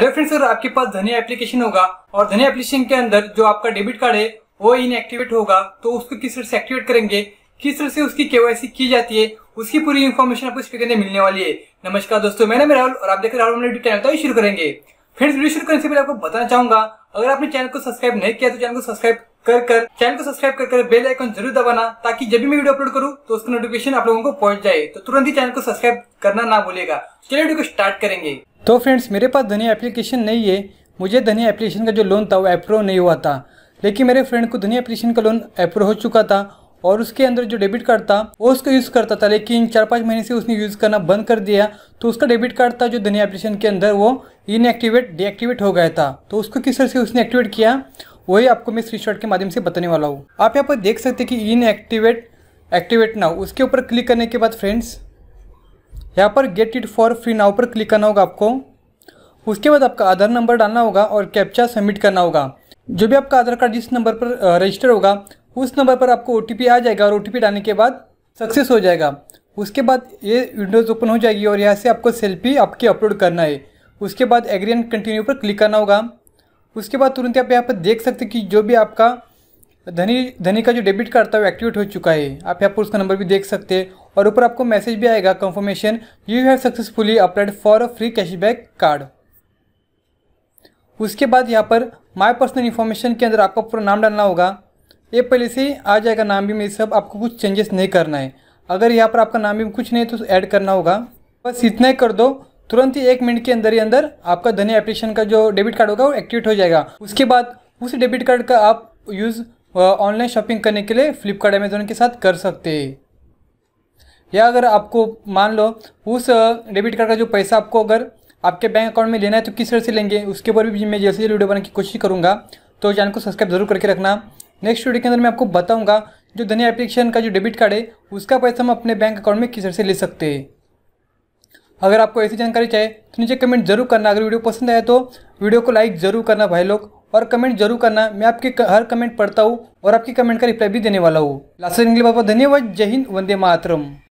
hello friends अगर आपके पास धनिया एप्लीकेशन होगा और धनिया एप्लीकेशन के अंदर जो आपका डेबिट कार्ड है वो इनएक्टिवेट होगा तो उसको किस तरह से एक्टिवेट करेंगे किस तरह से उसकी केवाईसी की जाती है उसकी पूरी इन्फॉर्मेशन आपको इस वीडियो मिलने वाली है नमस्कार दोस्तों मैं नाम राहुल और आप देख रहे राहुल चैनल तो शुरू करेंगे फ्रेंड्स वीडियो शुरू करने से पहले आपको बताना चाहूंगा अगर आपने चैनल को सब्सक्राइब नहीं किया तो चैनल को सब्सक्राइब कर कर चैनल को सब्सक्राइब कर कर बेल आइकन जरूर दबाना ताकि जब भी मैं वीडियो अपलोड करूँ तो उसका नोटिफिकेशन आप लोगों को पहुंच जाए तो तुरंत ही चैनल को सब्सक्राइब करना ना भूलेगा चलिए वीडियो को स्टार्ट करेंगे तो फ्रेंड्स मेरे पास धनी एप्लीकेशन नहीं है मुझे धनी एप्लीकेशन का जो लोन था वो अप्रूव नहीं हुआ था लेकिन मेरे फ्रेंड को धनी एप्लीकेशन का लोन अप्रूव हो चुका था और उसके अंदर जो डेबिट कार्ड था वो उसको यूज़ करता था लेकिन चार पाँच महीने से उसने यूज़ करना बंद कर दिया तो उसका डेबिट कार्ड था जो धनी एप्लीकेशन के अंदर वो इनएक्टिवेट डीएक्टिवेट हो गया था तो उसको किस तरह से उसने एक्टिवेट किया वही आपको मैं स्क्रीनशॉट के माध्यम से बताने वाला हूँ आप यहाँ पर देख सकते कि इनएक्टिवेट एक्टिवेट ना उसके ऊपर क्लिक करने के बाद फ्रेंड्स यहाँ पर get it for free now पर क्लिक करना होगा आपको उसके बाद आपका आधार नंबर डालना होगा और कैप्चा सबमिट करना होगा जो भी आपका आधार कार्ड जिस नंबर पर रजिस्टर होगा उस नंबर पर आपको ओ आ जाएगा और ओ डालने के बाद सक्सेस हो जाएगा उसके बाद ये विंडोज़ ओपन हो जाएगी और यहाँ से आपको सेल्फी आपके अपलोड करना है उसके बाद एग्री एंड कंटिन्यू पर क्लिक करना होगा उसके बाद तुरंत आप यहाँ पर देख सकते कि जो भी आपका धनी धनी का जो डेबिट कार्ड था वो एक्टिवेट हो चुका है आप यहाँ पर उसका नंबर भी देख सकते हैं और ऊपर आपको मैसेज भी आएगा confirmation you have successfully applied for a free cashback card उसके बाद यहाँ पर माय पर्सनल इन्फॉर्मेशन के अंदर आपको पूरा नाम डालना होगा ये पहले से आ जाएगा नाम भी मेरे सब आपको कुछ चेंजेस नहीं करना है अगर यहाँ पर आपका नाम भी कुछ नहीं तो ऐड करना होगा बस इतना ही कर दो तुरंत ही एक मिनट के अंदर ही अंदर आपका धनी एप्लीकेशन का जो डेबिट कार्ड होगा वो एक्टिवेट हो जाएगा उसके बाद उस डेबिट कार्ड का आप यूज़ ऑनलाइन शॉपिंग करने के लिए फ्लिपकार्ट अमेजोन के साथ कर सकते हैं या अगर आपको मान लो उस डेबिट कार्ड का जो पैसा आपको अगर आपके बैंक अकाउंट में लेना है तो किस तरह से लेंगे उसके ऊपर भी मैं जैसे जैसे जल्द वीडियो बनाने की कोशिश करूँगा तो चैनल को सब्सक्राइब जरूर करके रखना नेक्स्ट वीडियो के अंदर मैं आपको बताऊँगा जो धनिया एप्लीकेशन का जो डेबिट कार्ड है उसका पैसा हम अपने बैंक अकाउंट में किस तरह से ले सकते हैं अगर आपको ऐसी जानकारी चाहिए तो नीचे कमेंट जरूर करना अगर वीडियो पसंद आया तो वीडियो को लाइक जरूर करना भाई लोग और कमेंट जरूर करना मैं आपके हर कमेंट पढ़ता हूँ और आपकी कमेंट का रिप्लाई भी देने वाला हूँ लास्ट के लिए बहुत धन्यवाद जय हिंद वंदे मातरम